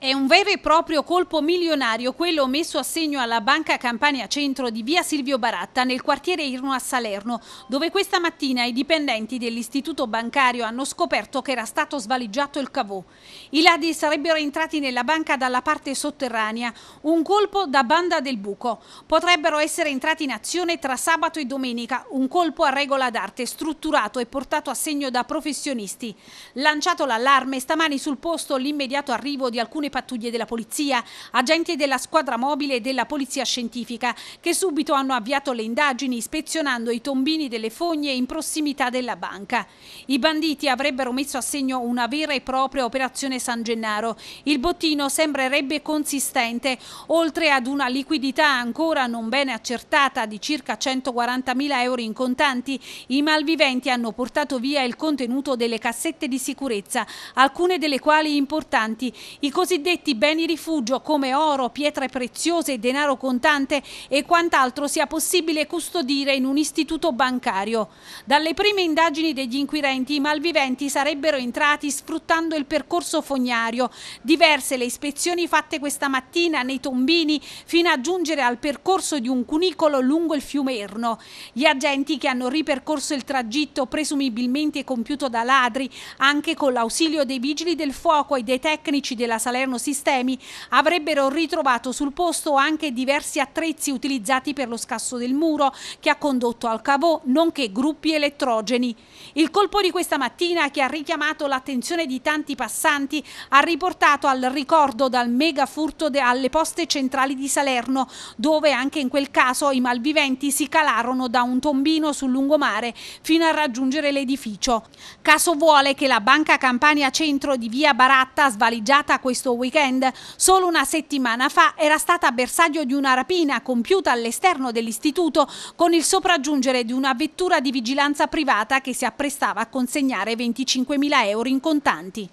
È un vero e proprio colpo milionario quello messo a segno alla Banca Campania Centro di via Silvio Baratta nel quartiere Irno a Salerno, dove questa mattina i dipendenti dell'istituto bancario hanno scoperto che era stato svaliggiato il cavò. I ladri sarebbero entrati nella banca dalla parte sotterranea, un colpo da banda del buco. Potrebbero essere entrati in azione tra sabato e domenica, un colpo a regola d'arte strutturato e portato a segno da professionisti. Lanciato l'allarme, stamani sul posto l'immediato arrivo di alcune pattuglie della polizia, agenti della squadra mobile e della polizia scientifica che subito hanno avviato le indagini ispezionando i tombini delle fogne in prossimità della banca. I banditi avrebbero messo a segno una vera e propria operazione San Gennaro. Il bottino sembrerebbe consistente, oltre ad una liquidità ancora non bene accertata di circa 140.000 euro in contanti, i malviventi hanno portato via il contenuto delle cassette di sicurezza, alcune delle quali importanti, i cosiddetti cosiddetti beni rifugio come oro, pietre preziose, denaro contante e quant'altro sia possibile custodire in un istituto bancario. Dalle prime indagini degli inquirenti i malviventi sarebbero entrati sfruttando il percorso fognario. Diverse le ispezioni fatte questa mattina nei tombini fino a giungere al percorso di un cunicolo lungo il fiume Erno. Gli agenti che hanno ripercorso il tragitto presumibilmente compiuto da ladri anche con l'ausilio dei vigili del fuoco e dei tecnici della Salerno moderno sistemi avrebbero ritrovato sul posto anche diversi attrezzi utilizzati per lo scasso del muro che ha condotto al cavò, nonché gruppi elettrogeni. Il colpo di questa mattina, che ha richiamato l'attenzione di tanti passanti, ha riportato al ricordo dal mega furto alle poste centrali di Salerno, dove anche in quel caso i malviventi si calarono da un tombino sul lungomare fino a raggiungere l'edificio. Caso vuole che la Banca Campania Centro di via Baratta, svaligiata questo weekend. Solo una settimana fa era stata bersaglio di una rapina compiuta all'esterno dell'istituto con il sopraggiungere di una vettura di vigilanza privata che si apprestava a consegnare 25.000 euro in contanti.